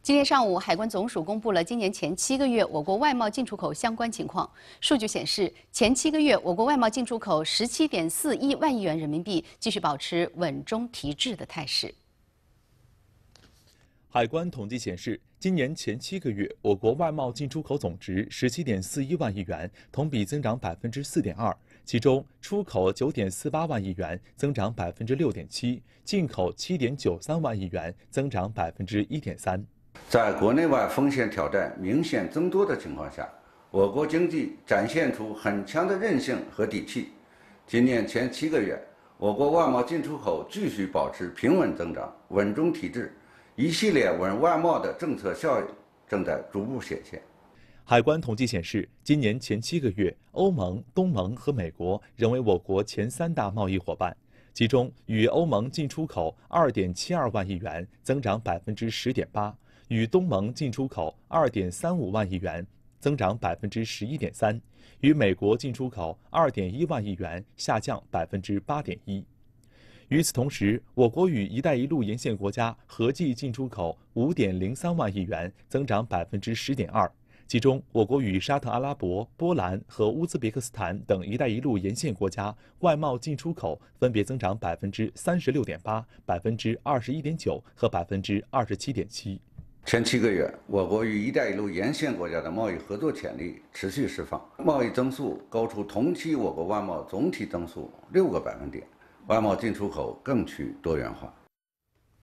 今天上午，海关总署公布了今年前七个月我国外贸进出口相关情况。数据显示，前七个月我国外贸进出口十七点四一万亿元人民币，继续保持稳中提质的态势。海关统计显示，今年前七个月我国外贸进出口总值十七点四一万亿元，同比增长百分之四点二。其中，出口九点四八万亿元，增长百分之六点七；进口七点九三万亿元，增长百分之一点三。在国内外风险挑战明显增多的情况下，我国经济展现出很强的韧性和底气。今年前七个月，我国外贸进出口继续保持平稳增长、稳中提质，一系列稳外贸的政策效应正在逐步显现。海关统计显示，今年前七个月，欧盟、东盟和美国仍为我国前三大贸易伙伴，其中与欧盟进出口2.72万亿元，增长10.8%。与东盟进出口二点三五万亿元，增长百分之十一点三；与美国进出口二点一万亿元，下降百分之八点一。与此同时，我国与“一带一路”沿线国家合计进出口五点零三万亿元，增长百分之十点二。其中，我国与沙特阿拉伯、波兰和乌兹别克斯坦等“一带一路”沿线国家外贸进出口分别增长百分之三十六点八、百分之二十一点九和百分之二十七点七。前七个月，我国与“一带一路”沿线国家的贸易合作潜力持续释放，贸易增速高出同期我国外贸总体增速六个百分点，外贸进出口更趋多元化。